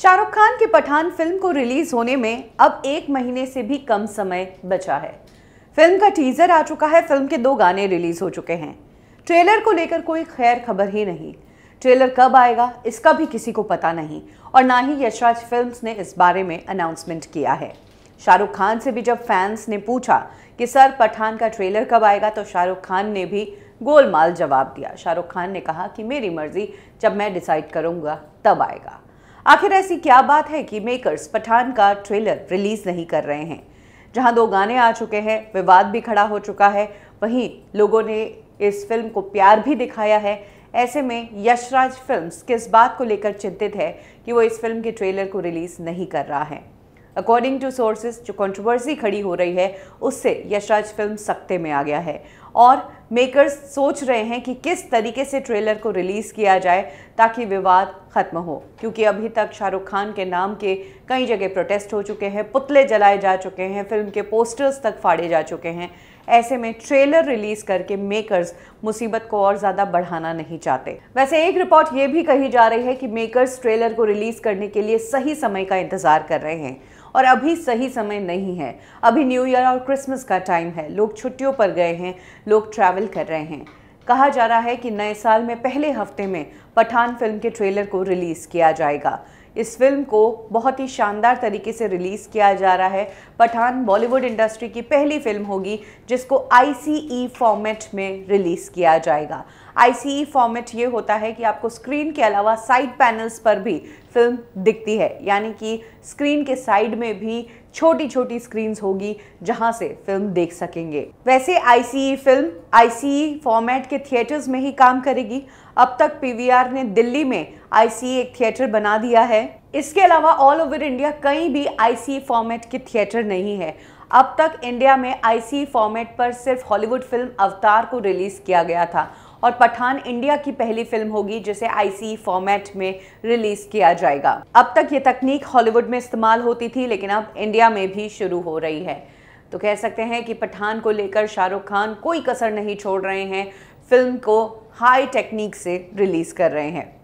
शाहरुख खान की पठान फिल्म को रिलीज होने में अब एक महीने से भी कम समय बचा है फिल्म का टीजर आ चुका है फिल्म के दो गाने रिलीज हो चुके हैं ट्रेलर को लेकर कोई खैर खबर ही नहीं ट्रेलर कब आएगा इसका भी किसी को पता नहीं और ना ही यशराज फिल्म्स ने इस बारे में अनाउंसमेंट किया है शाहरुख खान से भी जब फैंस ने पूछा कि सर पठान का ट्रेलर कब आएगा तो शाहरुख खान ने भी गोलमाल जवाब दिया शाहरुख खान ने कहा कि मेरी मर्जी जब मैं डिसाइड करूँगा तब आएगा आखिर ऐसी क्या बात है कि मेकर्स पठान का ट्रेलर रिलीज नहीं कर रहे हैं जहां दो गाने आ चुके हैं विवाद भी खड़ा हो चुका है वहीं लोगों ने इस फिल्म को प्यार भी दिखाया है ऐसे में यशराज फिल्म्स किस बात को लेकर चिंतित है कि वो इस फिल्म के ट्रेलर को रिलीज नहीं कर रहा है अकॉर्डिंग टू सोर्सेज जो कंट्रोवर्सी खड़ी हो रही है उससे यशराज फिल्म सख्ते में आ गया है और मेकर्स सोच रहे हैं कि किस तरीके से ट्रेलर को रिलीज़ किया जाए ताकि विवाद ख़त्म हो क्योंकि अभी तक शाहरुख खान के नाम के कई जगह प्रोटेस्ट हो चुके हैं पुतले जलाए जा चुके हैं फिल्म के पोस्टर्स तक फाड़े जा चुके हैं ऐसे में ट्रेलर रिलीज करके मेकर्स मुसीबत को और ज़्यादा बढ़ाना नहीं चाहते वैसे एक रिपोर्ट ये भी कही जा रही है कि मेकर्स ट्रेलर को रिलीज़ करने के लिए सही समय का इंतज़ार कर रहे हैं और अभी सही समय नहीं है अभी न्यू ईयर और क्रिसमस का टाइम है लोग छुट्टियों पर गए हैं लोग ट्रैवल कर रहे हैं कहा जा रहा है कि नए साल में पहले हफ्ते में पठान फिल्म के ट्रेलर को रिलीज़ किया जाएगा इस फिल्म को बहुत ही शानदार तरीके से रिलीज़ किया जा रहा है पठान बॉलीवुड इंडस्ट्री की पहली फिल्म होगी जिसको आई फॉर्मेट e में रिलीज़ किया जाएगा आई फॉर्मेट ये होता है कि आपको स्क्रीन के अलावा साइड पैनल्स पर भी फिल्म दिखती है यानी कि स्क्रीन के साइड में भी छोटी छोटी स्क्रीन्स होगी जहां से फिल्म देख सकेंगे वैसे आई फिल्म आई फॉर्मेट के थिएटर्स में ही काम करेगी अब तक पीवीआर ने दिल्ली में आई एक थिएटर बना दिया है इसके अलावा ऑल ओवर इंडिया कहीं भी आई फॉर्मेट के थिएटर नहीं है अब तक इंडिया में आई फॉर्मेट पर सिर्फ हॉलीवुड फिल्म अवतार को रिलीज़ किया गया था और पठान इंडिया की पहली फिल्म होगी जिसे आईसी फॉर्मेट में रिलीज किया जाएगा अब तक ये तकनीक हॉलीवुड में इस्तेमाल होती थी लेकिन अब इंडिया में भी शुरू हो रही है तो कह सकते हैं कि पठान को लेकर शाहरुख खान कोई कसर नहीं छोड़ रहे हैं फिल्म को हाई टेक्निक से रिलीज़ कर रहे हैं